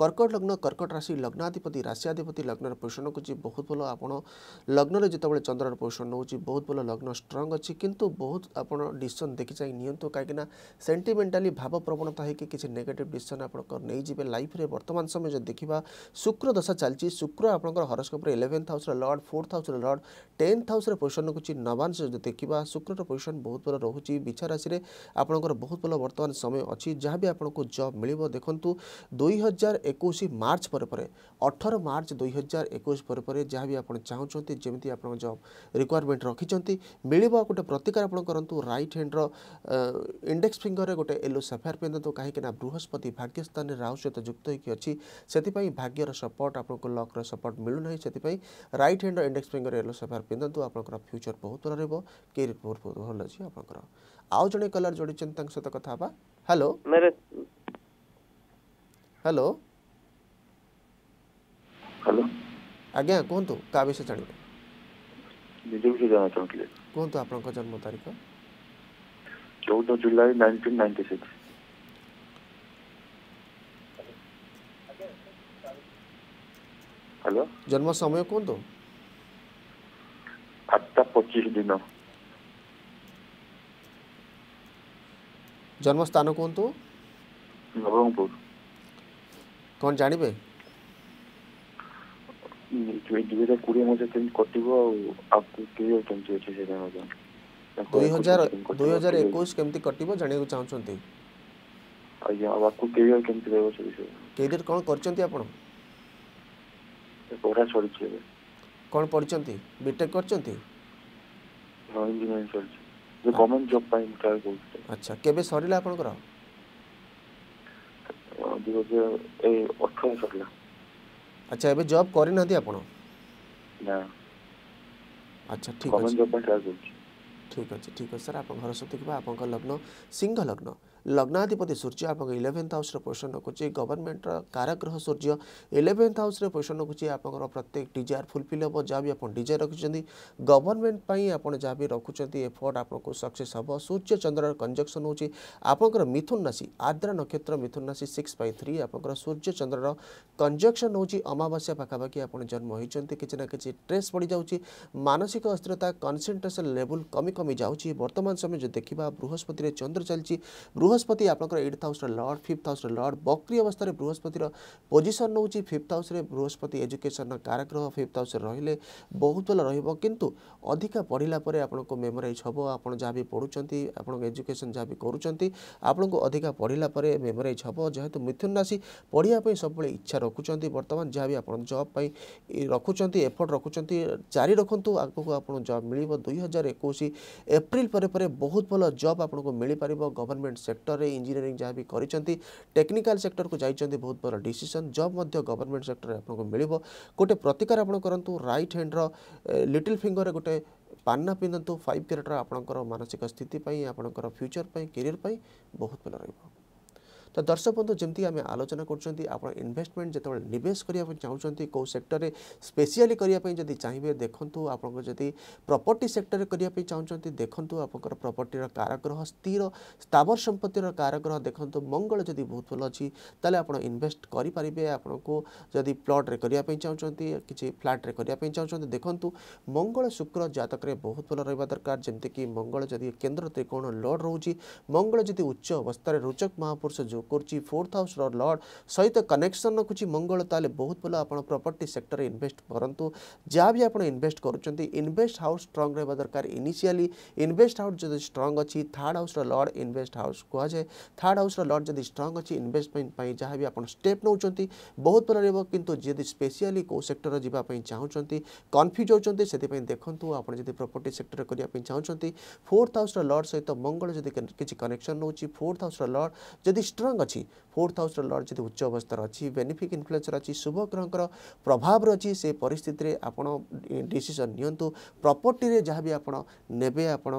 कर्कट लग्न कर्कट राशि लग्नाधिपति राशियाधिपति लग्नर पोषण କରୁଛି ବହୁତ ଭଲ ଆପଣ ଲଗ୍ନରେ ଯେତେବେଳେ ଚନ୍ଦ୍ରର ପୋଷଣ ନେଉଛି ବହୁତ ଭଲ ଲଗ୍ନ ଷ୍ଟ୍ରଙ୍ଗ ଅଛି କିନ୍ତୁ ବହୁତ ଆପଣ ଡିସିସନ୍ ଦେଖିଚାହିଁ ନିଅନ୍ତୁ କାହିଁକିନା ସେଣ୍ଟିମେଣ୍ଟାଲି ଭାବପ୍ରବଣତା ହେଇକି କିଛି ନେଗେଟିଭ୍ ଡିସିସନ୍ ଆପଣଙ୍କର ନେଇଯିବେ ଲାଇଫ୍ରେ ବର୍ତ୍ତମାନ ସମୟ ଯଦି ଦେଖିବା ଶୁକ୍ର ଦଶା ଚାଲିଛି ଶୁକ୍ର ଆପଣଙ୍କର ହରସ୍କୋପ୍ରେ ଇଲେଭେନ୍ଥ ହାଉସ୍ରେ ଲର୍ଡ଼ ଫୋର୍ଥ ହାଉସ୍ରେ ଲର୍ଡ଼ ଟେନ୍ଥ ହାଉସ୍ରେ ପୋଜିସନ୍ ରଖୁଛି ନବାଂଶ ଯଦି ଦେଖିବା ଶୁକ୍ରର ପୋଜିସନ୍ ବହୁତ ଭଲ ରହୁଛି ବିଛା ରାଶିରେ ଆପଣଙ୍କର ବହୁତ ଭଲ ବର୍ତ୍ତମାନ ସମୟ ଅଛି ଯାହା ବି ଆପଣଙ୍କୁ ଜବ୍ ମିଳିବ ଦେଖନ୍ତୁ ଦୁଇ ହଜାର একুশ মার্চ পরে পরে অঠর মার্চ দুই হাজার একুশ পরে পরে যা বি আপনার চাহুমান যেমি আপনার জব রিকোয়ারমেন্ট রকিছেন মিলব গোটে প্রতিকার আপনার করতু রাইট হ্যান্ডর ইন্ডেক্স ফিঙ্গরের গোটে এলো সাফায়ার পিঁধু কাহিঁকি না বৃহস্পতি ভাগ্যস্থানে রাহু সহ যুক্ত হয়েকি অছি সেপাই ভাগ্যর সপোর্ট আপনার লক্র সপোর্ট মিলু না সেপাই রাইট হ্যান্ডর ইন্ডেক্স ফিঙ্গর এলো সাফায়ার পিঁধু আপনার ফ্ୟୁଚର ବହୁତ ଭଲ ରହିବ କ୍ୟାରିୟର ବହୁତ ବହୁତ ଭଲ ଅଛି ଆପଣଙ୍କର ଆଉ ଜଣେ କଲର ଯୋଡ଼ିଛନ୍ତି ତାଙ୍କ ସହିତ କଥା ହେବା ହ୍ୟାଲୋ ହ୍ୟାଲୋ ହ୍ୟାଲୋ ଆଜ୍ଞା କୁହନ୍ତୁ ତା ବିଷୟ ଜାଣିବେ ନିଜ ବିଷୟ ଜାଣିବାକୁ ଚାହୁଁଥିଲେ କୁହନ୍ତୁ ଆପଣଙ୍କ ଜନ୍ମ ତାରିଖ ଚଉଦ July nineteen ninety six hello ଜନ୍ମ ସମୟ କୁହନ୍ତୁ ଆଠଟା ପଚିଶ ଦିନ ଜନ୍ମ ସ୍ଥାନ କୁହନ୍ତୁ ନବରଙ୍ଗପୁର କ'ଣ ଜାଣିବେ ଦୁଇ ହଜାର କୋଡ଼ିଏ ମସିହା କେମିତି କଟିବ ଆଉ ଆଉ ଦୁଇ କେମିତି ଅଛି ସେଇଟା ମଧ୍ୟ ଦୁଇ ହଜାର ଦୁଇ ହଜାର ଏକୋଇଶ କେମିତି କଟିବ ଜାଣିବାକୁ ଚାହୁଁଛନ୍ତି ଆଜ୍ଞା ଆଉ ଆକୁ କେରିୟର କେମିତି ରହିବ ସେ ବିଷୟରେ କେରିୟର କ'ଣ କରିଛନ୍ତି ଆପଣ ପଢ଼ା ସରିଛି ଏବେ କ'ଣ ପଢ଼ିଛନ୍ତି ବିଟେକ୍ କରିଛନ୍ତି ହଁ ଇଞ୍ଜିନିୟରିଂ ସରିଛି ଯେ ଗଭର୍ଣ୍ଣମେଣ୍ଟ ଜବ୍ ପାଇଁ ଟ୍ରାଏ ଆଚ୍ଛା କେବେ ସରିଲା ଆପଣଙ୍କର ଦୁଇ ହଜାର ଏ ଅଠର ସରିଲା আচ্ছা এবে জব করে না আপন না আচ্ছা ঠিক আছে ঠিক আছে ঠিক আছে স্যার আপনার ঘর সত্যি কিবা আপনার লগ্ন সিংহ লগ্ন ଲଗ୍ନାଧିପତି ସୂର୍ଯ୍ୟ ଆପଣଙ୍କ ଇଲେଭେନ୍ଥ ହାଉସ୍ରେ ପୋଜିସନ୍ ରଖୁଛି ଗଭର୍ଣ୍ଣମେଣ୍ଟର କାରାଗ୍ରହ ସୂର୍ଯ୍ୟ ଇଲେଭେନ୍ଥ ହାଉସ୍ରେ ପୋଜିସନ୍ ରଖୁଛି ଆପଣଙ୍କର ପ୍ରତ୍ୟେକ ଡିଜାୟାର ଫୁଲଫିଲ୍ ହେବ ଯାହା ବି ଆପଣ ଡିଜାୟାର ରଖିଛନ୍ତି ଗଭର୍ଣ୍ଣମେଣ୍ଟ ପାଇଁ ଆପଣ ଯାହା ବି ରଖୁଛନ୍ତି ଏଫର୍ଟ ଆପଣଙ୍କୁ ସକ୍ସେସ୍ ହେବ ସୂର୍ଯ୍ୟ ଚନ୍ଦ୍ରର କଞ୍ଜକ୍ସନ୍ ହେଉଛି ଆପଣଙ୍କର ମିଥୁନ ରାଶି ଆଦ୍ରା ନକ୍ଷତ୍ର ମିଥୁନ ରାଶି ସିକ୍ସ ବାଇ ଥ୍ରୀ ଆପଣଙ୍କର ସୂର୍ଯ୍ୟ ଚନ୍ଦ୍ରର କଞ୍ଜକ୍ସନ୍ ହେଉଛି ଅମାବାସ୍ୟା ପାଖାପାଖି ଆପଣ ଜନ୍ମ ହୋଇଛନ୍ତି କିଛି ନା କିଛି ଷ୍ଟ୍ରେସ୍ ବଢ଼ିଯାଉଛି ମାନସିକ ଅସ୍ଥିରତା କନସେନ୍ଟ୍ରେସନ୍ ଲେବୁଲ୍ କମି କମି ଯାଉଛି ବର୍ତ୍ତମାନ ସମୟ ଯଦି ଦେଖିବା ବୃହସ୍ପତିରେ ଚନ୍ଦ୍ର ଚାଲିଛି ବୃହସ୍ପତି বৃহস্পতি আপনার এইট হাউসর লর্ড ফিফ্থ হাউসর লর্ড বক্রি অবস্থায় বৃহস্পতির পজিশন নেଉଛି ফিফ্থ হাউসে বৃহস্পতি এজুকেশন কারাগ্রহ ফিফ্থ হাউসে রহলে ବହୁତ ଭଲ ରହିବ କିନ୍ତୁ ଅଧିକା ପଢ଼ିଲା ପରେ ଆପଣଙ୍କୁ ମେମୋରାଇଜ୍ ହେବ ଆପଣ ଯାହା ବି ପଢ଼ୁଛନ୍ତି ଆପଣଙ୍କ ଏଜୁକେସନ୍ ଯାହା ବି କରୁଛନ୍ତି ଆପଣଙ୍କୁ ଅଧିକା ପଢ଼ିଲା ପରେ ମେମୋରାଇଜ୍ ହେବ ଯେହେତୁ ମିଥୁନ ରାଶି ପଢ଼ିବା ପାଇଁ ସବୁବେଳେ ଇଚ୍ଛା ରଖୁଛନ୍ତି ବର୍ତ୍ତମାନ ଯାହା ବି ଆପଣ ଜବ୍ ପାଇଁ ରଖୁଛନ୍ତି ଏଫର୍ଟ ରଖୁଛନ୍ତି ଜାରି ରଖନ୍ତୁ ଆଗକୁ ଆପଣ ଜବ୍ ମିଳିବ ଦୁଇ ହଜାର ଏକୋଇଶ ଏପ୍ରିଲ ପରେ ପରେ ବହୁତ ଭଲ ଜବ୍ ଆପଣଙ୍କୁ ମିଳିପାରିବ ଗଭର୍ଣ୍ଣମେଣ୍ଟ ସେକ୍ଟର ସେକ୍ଟରରେ ଇଞ୍ଜିନିୟରିଂ ଯାହା ବି କରିଛନ୍ତି ଟେକ୍ନିକାଲ ସେକ୍ଟରକୁ ଯାଇଛନ୍ତି ବହୁତ ବଡ଼ ଡିସିସନ୍ ଜବ୍ ମଧ୍ୟ ଗଭର୍ଣ୍ଣମେଣ୍ଟ ସେକ୍ଟରରେ ଆପଣଙ୍କୁ ମିଳିବ ଗୋଟେ ପ୍ରତିକାର ଆପଣ କରନ୍ତୁ ରାଇଟ୍ ହ୍ୟାଣ୍ଡର ଲିଟିଲ୍ ଫିଙ୍ଗରରେ ଗୋଟେ ପାନ୍ନା ପିନ୍ଧନ୍ତୁ ଫାଇଭ୍ କ୍ୟାରେଟ୍ର ଆପଣଙ୍କର ମାନସିକ ସ୍ଥିତି ପାଇଁ ଆପଣଙ୍କର ଫ୍ୟୁଚର୍ ପାଇଁ କ୍ୟାରିୟର୍ ପାଇଁ ବହୁତ ଭଲ ରହିବ ତ ଦର୍ଶକ ବନ୍ଧୁ ଯେମିତି ଆମେ ଆଲୋଚନା କରୁଛନ୍ତି ଆପଣ ଇନଭେଷ୍ଟମେଣ୍ଟ ଯେତେବେଳେ ନିବେଶ କରିବା ପାଇଁ ଚାହୁଁଛନ୍ତି କେଉଁ ସେକ୍ଟରରେ ସ୍ପେସିଆଲି କରିବା ପାଇଁ ଯଦି ଚାହିଁବେ ଦେଖନ୍ତୁ ଆପଣଙ୍କ ଯଦି ପ୍ରପର୍ଟି ସେକ୍ଟରରେ କରିବା ପାଇଁ ଚାହୁଁଛନ୍ତି ଦେଖନ୍ତୁ ଆପଣଙ୍କର ପ୍ରପର୍ଟିର କାରଗ୍ରହ ସ୍ଥିର ସ୍ଥାବର ସମ୍ପତ୍ତିର କାରଗ୍ରହ ଦେଖନ୍ତୁ ମଙ୍ଗଳ ଯଦି ବହୁତ ଭଲ ଅଛି ତାହେଲେ ଆପଣ ଇନଭେଷ୍ଟ କରିପାରିବେ ଆପଣଙ୍କୁ ଯଦି ପ୍ଲଟ୍ରେ କରିବା ପାଇଁ ଚାହୁଁଛନ୍ତି କିଛି ଫ୍ଲାଟ୍ରେ କରିବା ପାଇଁ ଚାହୁଁଛନ୍ତି ଦେଖନ୍ତୁ ମଙ୍ଗଳ ଶୁକ୍ର ଜାତକରେ ବହୁତ ଭଲ ରହିବା ଦରକାର ଯେମିତିକି ମଙ୍ଗଳ ଯଦି କେନ୍ଦ୍ର ତ୍ରିକୋଣ ଲୋଡ଼୍ ରହୁଛି ମଙ୍ଗଳ ଯଦି ଉଚ୍ଚ ଅବସ୍ଥାରେ ରୋଚକ ମହାପୁରୁଷ ଯୋଗ करुच्च फोर्थ हाउस लड़ सहित कनेक्शन रखुच्छ मंगल तेज़े बहुत भल आप प्रपर्ट सेक्टर इनभेस्ट करूँ जहाँ भी आपड़ इनभेस्ट करनभेस्ट हाउस स्ट्रंग रहा दरकार इनिशियाली इनभेस्ट हाउस जो स्ट्रंग अच्छी third house lord invest house कहुए थार्ड हाउस रड जब स्ट्रंग अच्छी इनभेस्टमेंट जहाँ भी आप स्टेप नौ बहुत भल रहा कि स्पेसियाली कौ सेक्टर जावाई चाहूँ कनफ्यूज होती से देखो आप प्रपर्ट सेक्टर करने चाहते फोर्थ हाउस लड सहित मंगल जब किसी कनेक्शन नौ फोर्थ हाउस रड जब स्ट्रंग 干啥去？ফোর্থ হাউসর লর্ড যদি উচ্চ অবস্থার অছি বেনিফিক ইনফ্লুয়েন্সর অছি শুভ গ্রহর প্রভাবর অছি সেই পরিস্থিতিরে আপন ডিসিশন নিয়ন্তু প্রপর্টিরে যা বি আপন নেবে আপনার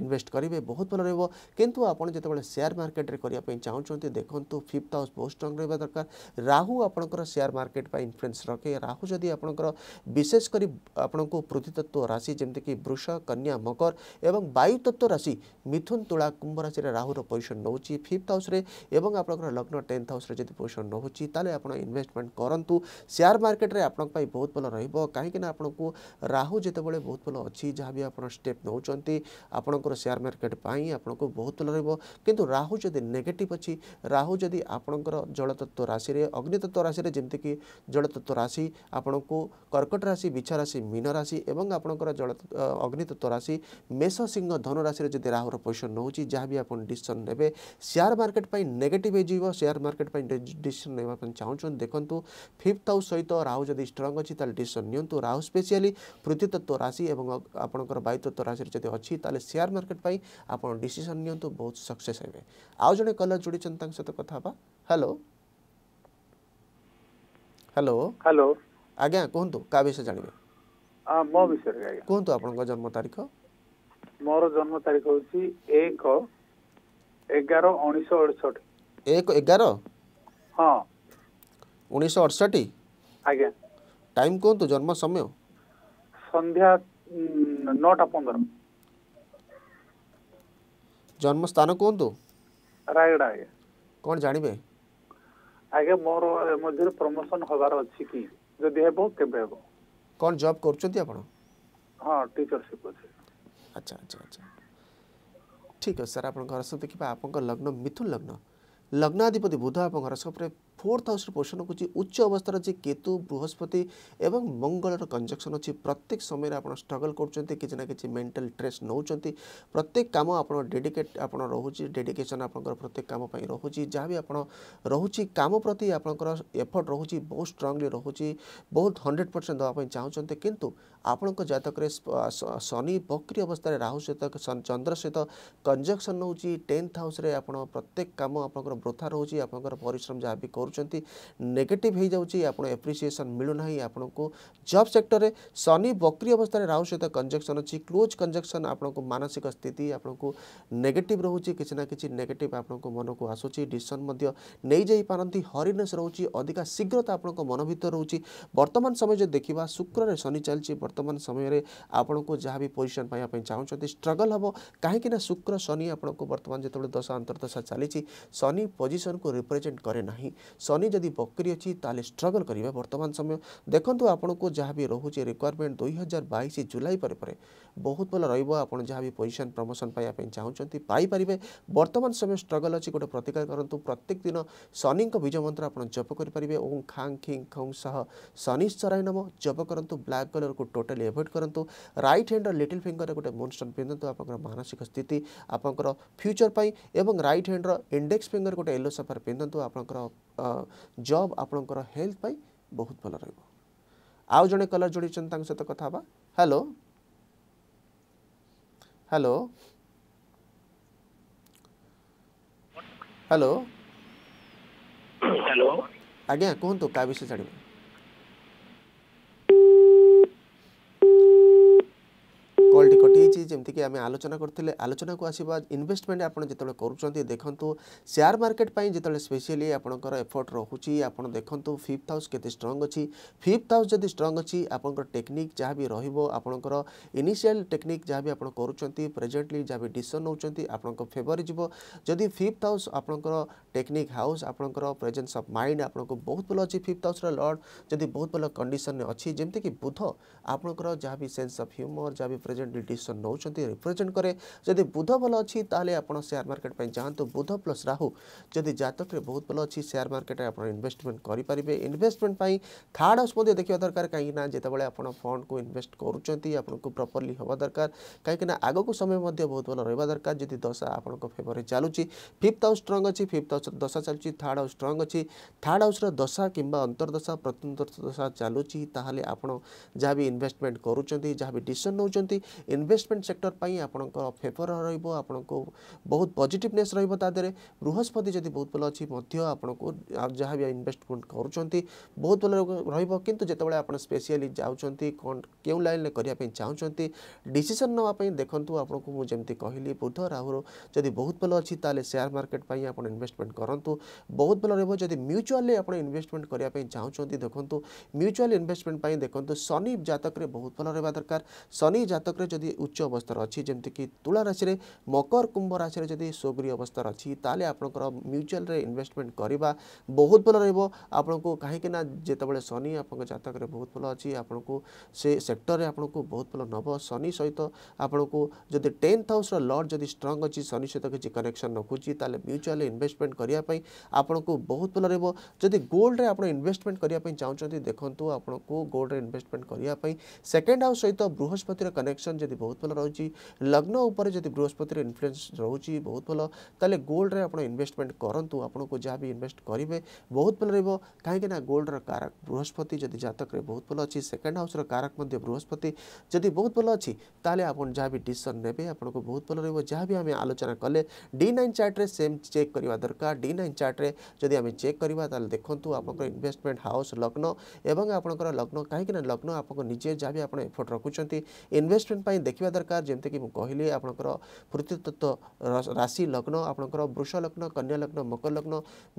ইনভেস্ট করবে বহুত ভালো রহব কিন্তু আপনার যেতবে সেয়ার মার্কেটে করা চাহুন দেখুন ফিফ্থ হাউস বহু স্ট্রং রহবা দরকার রাহু আপনার সেয়ার মার্কেট বা ইনফ্লুয়েন্স রকে রাহু যদি আপনার বিশেষ করে আপনার পৃথিতত্ত্ব রাশি যেমিকি বৃষ কন্যা মকর এবং বায়ুতত্ত্ব রাশি মিথুন তুলা কুম্ভ রাশি রাহুর পজিশন নেଉଛି ফিফ্থ হাউসে এবং আপনার লগ্ন টেন্থ হাউসে যদি পজিশন রহুচি তাহলে আপনার ইনভেস্টমেন্ট করতু সেয়ার মার্কেটে আপনার বহুত ভাল রহব কিন্তু আপনার রাহু যেতবে বহুত ভাল অবি আপনার স্টেপ নৌ আপনার সেয়ার মার্কেট পাই আপনার বহুত ভাল রহব কিন্তু রাহু যদি নেগেটিভ অছি রাহু যদি আপনার জলতত্ত্ব রাশি অগ্নিতত্ত্ব রাশি যেমিকি জলতত্ত্ব রাশি আপনার কর্কট রাশি বিছা রাশি মীন রাশি এবং আপনার জল অগ্নিতত্ত্ব রাশি মেষ সিংহ ধনু রাশি যদি রাহুর পজিশন নেଉଛି যা বি আপনার ডিসিশন নেবে সেয়ার মার্কেট পাই নেগেটিভ হয়ে যাব ସେୟାର ମାର୍କେଟ ପାଇଁ ଡିସିସନ୍ ନେବା ପାଇଁ ଚାହୁଁଛନ୍ତି ଦେଖନ୍ତୁ ଫିଫ୍ଥ ହାଉସ୍ ସହିତ ରାହୁ ଯଦି ଷ୍ଟ୍ରଙ୍ଗ ଅଛି ତାହେଲେ ଡିସିସନ୍ ନିଅନ୍ତୁ ରାହୁ ସ୍ପେସିଆଲି ପୃଥିତତ୍ୱ ରାଶି ଏବଂ ଆପଣଙ୍କର ବାୟୁତତ୍ୱ ରାଶିରେ ଯଦି ଅଛି ତାହେଲେ ସେୟାର ମାର୍କେଟ ପାଇଁ ଆପଣ ଡିସିସନ୍ ନିଅନ୍ତୁ ବହୁତ ସକ୍ସେସ୍ ହେବେ ଆଉ ଜଣେ କଲର୍ ଯୋଡ଼ିଛନ୍ତି ତାଙ୍କ ସହିତ କଥା ହେବା ହ୍ୟାଲୋ ହ୍ୟାଲୋ ହ୍ୟାଲୋ ଆଜ୍ଞା କୁହନ୍ତୁ କାହା ବିଷୟ ଜାଣିବେ ମୋ ବିଷୟରେ ଆଜ୍ଞା କୁହନ୍ତୁ ଆପଣଙ୍କ ଜନ୍ମ ତାରିଖ ମୋର ଜନ୍ମ ତାରିଖ ହେଉଛି ଏକ ଏଗାର ଉଣେଇଶହ ଅଡ଼ଷଠି ଏକ ଏଗାର ହଁ ଉଣେଇଶହ ଅଠଷଠି ଆଜ୍ଞା ଟାଇମ୍ କୁହନ୍ତୁ ଜନ୍ମ ସମୟ ସନ୍ଧ୍ୟା ନଅଟା ପନ୍ଦର ଜନ୍ମ ସ୍ଥାନ କୁହନ୍ତୁ ରାୟଗଡ଼ା ଆଜ୍ଞା କ'ଣ ଜାଣିବେ ଆଜ୍ଞା ମୋର ମଧ୍ୟରେ ପ୍ରମୋସନ୍ ହେବାର ଅଛି କି ଯଦି ହେବ କେବେ ହେବ କ'ଣ ଜବ୍ କରୁଛନ୍ତି ଆପଣ ହଁ ଟିଚରସିପ୍ ଅଛି ଆଚ୍ଛା ଆଚ୍ଛା ଆଚ୍ଛା ଠିକ୍ ଅଛି ସାର୍ ଆପଣଙ୍କ ଘର ସବୁ ଦେଖିବା ଆପଣଙ୍କ ଲଗ୍ନ ମିଥୁନ ଲଗ୍ନ লগ্নাধিপতি বুধ এবং হরস্কোপে ফোর্থ হাউসের পোষণ করছি উচ্চ অবস্থার যে কেতু বৃহস্পতি এবং মঙ্গলর কনজকশন অছি প্রত্যেক সময় আপনার স্ট্রগল করছেন কিছু না কিছু মেন্টাল স্ট্রেস নেওছেন প্রত্যেক কাম আপনার ডেডিকেট আপনার রয়েছে ডেডিকেসন আপনার প্রত্যেক কাম রয়েছে যা বি আপনার রয়েছে কাম প্রতি আপনার এফর্ট রয়েছে বহু স্ট্রংলি রয়েছে বহু হন্ড্রেড পরসেন্ট দেওয়া চাহুন কিন্তু आपण जतक शनि बक्री अवस्था राहु सहित चंद्र सहित कंजक्शन रो टेन्थ हाउस प्रत्येक कम आप वृथा रोचे आपश्रम जहाँ भी करेगेटिव हो जाए आप एप्रिसीएसन मिलूना ही आपन को जब सेक्टर में शनि बक्री अवस्था राहु सहित कंजक्शन अच्छी क्लोज कंजक्शन आपन को मानसिक स्थिति आपन को नेगेटिव किसी ना कि नेगेट आपन मन को आसूसी डिशन नहीं जापारती हरिनेस रोचे अधिक शीघ्रता मन भितर रोचे बर्तमान समय जो देखा शुक्र शनि चलती बर्तान समय आउँदा भी पोजिसन पाइँदै चाहन्छ स्ट्रगल हे काहीँक शुक्र शनित दशा अन्तर्दशा चाहिँ शनि पोजिसनको रिप्रेजेन्ट कर नै शनि बक्रि अस् स्ट्रगल गरे बर्तमान समय भी आपिरह रिक्वयरमेन्ट दुई हजार जुलाई जुलै परे। बहुत भएर रहेको आउँछ भी पोजिसन प्रमोसन पाइ चाहन्छ पारे बर्तन समय स्ट्रगल अझ गएर प्रतिकार गरौँ प्रत्येक दिन शनिङ्को बिज मन्त्र आप गरिपार उङ खाङ खिङ खुङ शाह शनि ब्लाक् कलरको ଟୋଟାଲି ଏଭଏଡ଼ କରନ୍ତୁ ରାଇଟ୍ ହ୍ୟାଣ୍ଡର ଲିଟିଲ୍ ଫିଙ୍ଗରରେ ଗୋଟେ ମୁନଷ୍ଟୋନ୍ ପିନ୍ଧନ୍ତୁ ଆପଣଙ୍କର ମାନସିକ ସ୍ଥିତି ଆପଣଙ୍କର ଫ୍ୟୁଚର୍ ପାଇଁ ଏବଂ ରାଇଟ୍ ହ୍ୟାଣ୍ଡର ଇଣ୍ଡେକ୍ସ ଫିଙ୍ଗର ଗୋଟେ ୟେଲୋ ସଫର ପିନ୍ଧନ୍ତୁ ଆପଣଙ୍କର ଜବ୍ ଆପଣଙ୍କର ହେଲ୍ଥ ପାଇଁ ବହୁତ ଭଲ ରହିବ ଆଉ ଜଣେ କଲର୍ ଯୋଡ଼ିଛନ୍ତି ତାଙ୍କ ସହିତ କଥା ହେବା ହ୍ୟାଲୋ ହ୍ୟାଲୋ ହ୍ୟାଲୋ ହ୍ୟାଲୋ ଆଜ୍ଞା କୁହନ୍ତୁ କାହା ବିଷୟ ଜାଣିବେ অলরেডি কটিছে যেমিকি আমি আলোচনা করলে আলোচনা আসবা ইনভেস্টমেন্ট আপনার যেত করছেন দেখুন সেয়ার মার্কেট পাই যেত স্পেশালি আপনার এফর্ট রয়েছে আপনার দেখুন ফিফ্থ হাউস কেতে স্ট্রং অছি ফিফ্থ হাউস যদি স্ট্রং অছি আপনার টেকনিক যা বি রহব আপনার ইনিশিয়াল টেকনিক যা বি আপনার করছেন প্রেজেন্টলি যা বি ডিসিশন নেছেন আপনার ফেভর যাব যদি ফিফ্থ হাউস আপনার টেকনিক হাউস আপনার প্রেজেন্স অফ মাইন্ড আপনার বহুত ভাল অছি ফিফ্থ হাউসর লর্ড যদি বহুত ভাল কন্ডিশন অছি যেমিকি বুধ আপনার যা বি সেন্স অফ হ্ୟୁମର ଯାହା ବି ପ୍ରେଜେଣ୍ଟ ରିଡିସନ୍ ନେଉଛନ୍ତି ରିପ୍ରେଜେଣ୍ଟ କରେ ଯଦି ବୁଧ ଭଲ ଅଛି ତାହେଲେ ଆପଣ ସେୟାର ମାର୍କେଟ ପାଇଁ ଯାଆନ୍ତୁ ବୁଧ ପ୍ଲସ୍ ରାହୁ ଯଦି ଜାତକରେ ବହୁତ ଭଲ ଅଛି ସେୟାର ମାର୍କେଟରେ ଆପଣ ଇନଭେଷ୍ଟମେଣ୍ଟ କରିପାରିବେ ଇନଭେଷ୍ଟମେଣ୍ଟ ପାଇଁ ଥାର୍ଡ଼ ହାଉସ୍ ମଧ୍ୟ ଦେଖିବା ଦରକାର କାହିଁକିନା ଯେତେବେଳେ ଆପଣ ଫଣ୍ଡକୁ ଇନଭେଷ୍ଟ କରୁଛନ୍ତି ଆପଣଙ୍କୁ ପ୍ରପରଲି ହେବା ଦରକାର କାହିଁକିନା ଆଗକୁ ସମୟ ମଧ୍ୟ ବହୁତ ଭଲ ରହିବା ଦରକାର ଯଦି ଦଶା ଆପଣଙ୍କ ଫେଭରରେ ଚାଲୁଛି ଫିଫ୍ଥ ହାଉସ୍ ଷ୍ଟ୍ରଙ୍ଗ ଅଛି ଫିଫ୍ଥ ହାଉସ୍ ଦଶା ଚାଲୁଛି ଥାର୍ଡ଼ ହାଉସ୍ ଷ୍ଟ୍ରଙ୍ଗ ଅଛି ଥାର୍ଡ଼ ହାଉସ୍ର ଦଶା କିମ୍ବା ଅନ୍ତର୍ଦଶା ପ୍ରତ୍ୟୁନ୍ତର ଦଶା ଚାଲୁଛି ତାହେଲେ ଆପଣ ଯାହା ବି ଇନଭେଷ୍ଟମେଣ୍ଟ କରୁଛନ୍ତି ଯାହା ବି ଡିସିସନ୍ ନେଉଛନ୍ତି ଇନଭେଷ୍ଟମେଣ୍ଟ ସେକ୍ଟର ପାଇଁ ଆପଣଙ୍କର ଫେଭର ରହିବ ଆପଣଙ୍କୁ ବହୁତ ପଜିଟିଭନେସ୍ ରହିବ ତା ଦେହରେ ବୃହସ୍ପତି ଯଦି ବହୁତ ଭଲ ଅଛି ମଧ୍ୟ ଆପଣଙ୍କୁ ଯାହା ବି ଇନଭେଷ୍ଟମେଣ୍ଟ କରୁଛନ୍ତି ବହୁତ ଭଲ ରହିବ କିନ୍ତୁ ଯେତେବେଳେ ଆପଣ ସ୍ପେସିଆଲି ଯାଉଛନ୍ତି କ'ଣ କେଉଁ ଲାଇନ୍ରେ କରିବା ପାଇଁ ଚାହୁଁଛନ୍ତି ଡିସିସନ୍ ନେବା ପାଇଁ ଦେଖନ୍ତୁ ଆପଣଙ୍କୁ ମୁଁ ଯେମିତି କହିଲି ବୁଧ ରାହୁର ଯଦି ବହୁତ ଭଲ ଅଛି ତାହେଲେ ସେୟାର ମାର୍କେଟ ପାଇଁ ଆପଣ ଇନଭେଷ୍ଟମେଣ୍ଟ କରନ୍ତୁ ବହୁତ ଭଲ ରହିବ ଯଦି ମ୍ୟୁଚୁଆଲି ଆପଣ ଇନଭେଷ୍ଟମେଣ୍ଟ କରିବା ପାଇଁ ଚାହୁଁଛନ୍ତି ଦେଖନ୍ତୁ ମ୍ୟୁଚୁଆଲ ଇନଭେଷ୍ଟମେଣ୍ଟ ପାଇଁ ଦେଖନ୍ତୁ ଶନି ଜାତକରେ ବହୁତ ଭଲ ରହିବା ଦରକାର ଶନି ଜାତକରେ जदि उच्च अवस्था अच्छी जमीक राशि मकर कुंभ राशि जदि सोगरी अवस्था अच्छी तेल आपंकर म्यूचुआल इनभेस्टमेंट करवा बहुत भल रहा कहीं जितेबाला शनि आप जतक बहुत भल अच्छी आपन से सेक्टर आपन को बहुत भल नब शनि सहित आपन को जदि टेन्थ हाउस लर्ड जब स्ट्रंग अच्छी शनि सहित किसी कनेक्शन रखुच्छी तेल म्यूचुआल इनभेस्टमेंट करवाई आपन को बहुत भल रही गोल्ड में आज इनभेस्टमेंट करने चाहते देखो आपको गोल्ड में इनभेस्टमेंट करने सेकेंड हाउस सहित बृहस्पतिर कनेक्शन ବର୍ତ୍ତମାନ ଯଦି ବହୁତ ଭଲ ରହୁଛି ଲଗ୍ନ ଉପରେ ଯଦି ବୃହସ୍ପତିର ଇନଫ୍ଲୁଏନ୍ସ ରହୁଛି ବହୁତ ଭଲ ତାହେଲେ ଗୋଲ୍ଡରେ ଆପଣ ଇନଭେଷ୍ଟମେଣ୍ଟ କରନ୍ତୁ ଆପଣଙ୍କୁ ଯାହା ବି ଇନଭେଷ୍ଟ କରିବେ ବହୁତ ଭଲ ରହିବ କାହିଁକି ନା ଗୋଲ୍ଡର କାରକ ବୃହସ୍ପତି ଯଦି ଜାତକରେ ବହୁତ ଭଲ ଅଛି ସେକେଣ୍ଡ ହାଉସ୍ର କାରକ ମଧ୍ୟ ବୃହସ୍ପତି ଯଦି ବହୁତ ଭଲ ଅଛି ତାହେଲେ ଆପଣ ଯାହା ବି ଡିସିସନ୍ ନେବେ ଆପଣଙ୍କୁ ବହୁତ ଭଲ ରହିବ ଯାହା ବି ଆମେ ଆଲୋଚନା କଲେ ଡି ନାଇନ୍ ଚାର୍ଟରେ ସେମ୍ ଚେକ୍ କରିବା ଦରକାର ଡି ନାଇନ୍ ଚାର୍ଟରେ ଯଦି ଆମେ ଚେକ୍ କରିବା ତାହେଲେ ଦେଖନ୍ତୁ ଆପଣଙ୍କର ଇନଭେଷ୍ଟମେଣ୍ଟ ହାଉସ୍ ଲଗ୍ନ ଏବଂ ଆପଣଙ୍କର ଲଗ୍ନ କାହିଁକି ନା ଲଗ୍ନ ଆପଣଙ୍କ ନିଜେ ଯାହା ବି ଆପଣ ଏଫର୍ଟ ରଖୁଛନ୍ତି ଇନଭେଷ୍ଟମେଣ୍ଟ ପାଇଁ ଦେଖିବା ଦରକାର ଯେମିତିକି ମୁଁ କହିଲି ଆପଣଙ୍କର ପୃଥିତତ୍ତ୍ୱ ରାଶି ଲଗ୍ନ ଆପଣଙ୍କର ବୃଷ ଲଗ୍ନ କନ୍ୟା ଲଗ୍ନ ମକର ଲଗ୍ନ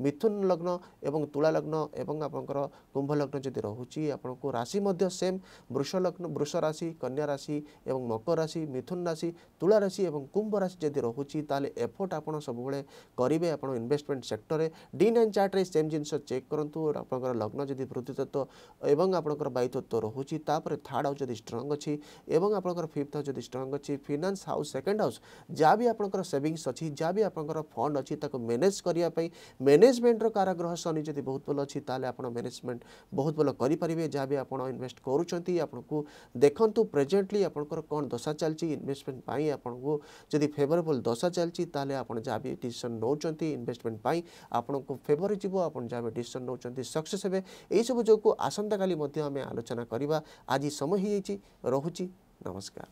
ମିଥୁନ ଲଗ୍ନ ଏବଂ ତୁଳା ଲଗ୍ନ ଏବଂ ଆପଣଙ୍କର କୁମ୍ଭ ଲଗ୍ନ ଯଦି ରହୁଛି ଆପଣଙ୍କୁ ରାଶି ମଧ୍ୟ ସେମ୍ ବୃଷ ଲଗ୍ନ ବୃଷ ରାଶି କନ୍ୟା ରାଶି ଏବଂ ମକର ରାଶି ମିଥୁନ ରାଶି ତୁଳା ରାଶି ଏବଂ କୁମ୍ଭ ରାଶି ଯଦି ରହୁଛି ତାହେଲେ ଏଫୋର୍ଟ ଆପଣ ସବୁବେଳେ କରିବେ ଆପଣ ଇନଭେଷ୍ଟମେଣ୍ଟ ସେକ୍ଟରରେ ଡି ନାଇନ୍ ଚାର୍ଟରେ ସେମ୍ ଜିନିଷ ଚେକ୍ କରନ୍ତୁ ଆପଣଙ୍କର ଲଗ୍ନ ଯଦି ପୃଥିତତ୍ତ୍ୱ ଏବଂ ଆପଣଙ୍କର ବାୟୁତତ୍ତ୍ୱ ରହୁଛି ତାପରେ ଥାର୍ଡ଼ ଆଉ ଯଦି ଷ୍ଟ୍ରଙ୍ଗ୍ ଅଛି ଏବଂ ଆପଣଙ୍କର ফিফ্থ যদি স্ট্রং অছি ফিনান্স হাউস সেকেন্ড হাউস যা বি আপনার সেভিংস অছি যা বি আপনার ফন্ড অছি তাকে ম্যানেজ করা ম্যানেজমেন্টর কারাগ্রহ শনি যদি বহুত ভাল অছি তাহলে আপনার ম্যানেজমেন্ট বহুত ভাল করে পারে যা বি আপনার ইনভেস্ট করছেন আপনার দেখুন প্রেজেন্টলি আপনার কোণ দশা চালছি ইনভেস্টমেন্ট পাই আপনার যদি ফেভরেবল দশা চালছি তাহলে আপনার যা বি ডিসিশন নৌকর ইনভেস্টমেন্ট পাই আপনার ফেভর যাব আপনার যা বি ডিসিশন নৌকর सक्सेस हे यही सब जो आसंता का आलोचना करवा आज समय हो रहुची নমস্কার